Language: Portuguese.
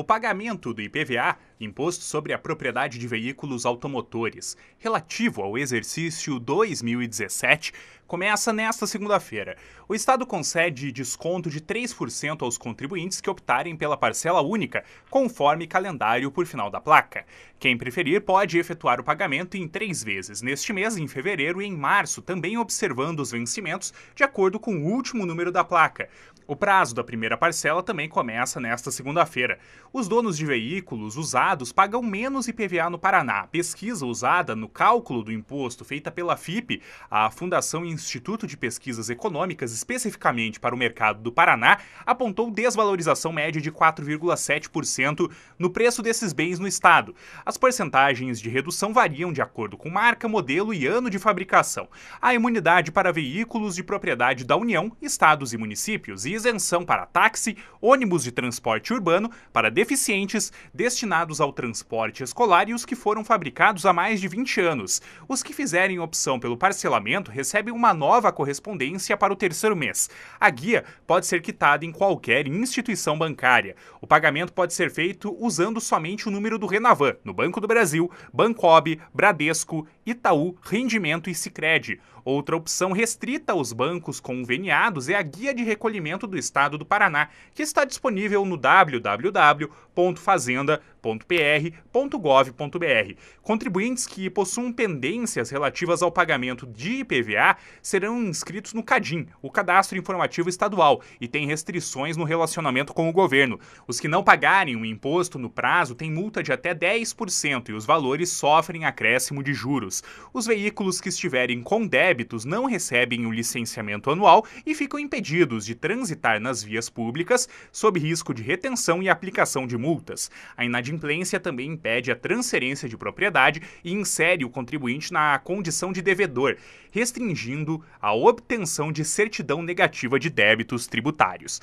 O pagamento do IPVA Imposto sobre a propriedade de veículos automotores, relativo ao exercício 2017, começa nesta segunda-feira. O Estado concede desconto de 3% aos contribuintes que optarem pela parcela única, conforme calendário por final da placa. Quem preferir pode efetuar o pagamento em três vezes, neste mês, em fevereiro e em março, também observando os vencimentos de acordo com o último número da placa. O prazo da primeira parcela também começa nesta segunda-feira. Os donos de veículos usados pagam menos IPVA no Paraná. Pesquisa usada no cálculo do imposto feita pela FIP, a Fundação Instituto de Pesquisas Econômicas, especificamente para o mercado do Paraná, apontou desvalorização média de 4,7% no preço desses bens no estado. As porcentagens de redução variam de acordo com marca, modelo e ano de fabricação. A imunidade para veículos de propriedade da União, estados e municípios e isenção para táxi, ônibus de transporte urbano para deficientes destinados ao transporte escolar e os que foram fabricados há mais de 20 anos. Os que fizerem opção pelo parcelamento recebem uma nova correspondência para o terceiro mês. A guia pode ser quitada em qualquer instituição bancária. O pagamento pode ser feito usando somente o número do Renavan no Banco do Brasil, Bancob, Bradesco, Itaú, Rendimento e Sicredi. Outra opção restrita aos bancos conveniados é a Guia de Recolhimento do Estado do Paraná, que está disponível no www.fazenda.com .pr.gov.br Contribuintes que possuam pendências relativas ao pagamento de IPVA serão inscritos no CADIM, o Cadastro Informativo Estadual, e têm restrições no relacionamento com o governo. Os que não pagarem o imposto no prazo têm multa de até 10% e os valores sofrem acréscimo de juros. Os veículos que estiverem com débitos não recebem o licenciamento anual e ficam impedidos de transitar nas vias públicas sob risco de retenção e aplicação de multas. A inadimplência inadimplência também impede a transferência de propriedade e insere o contribuinte na condição de devedor, restringindo a obtenção de certidão negativa de débitos tributários.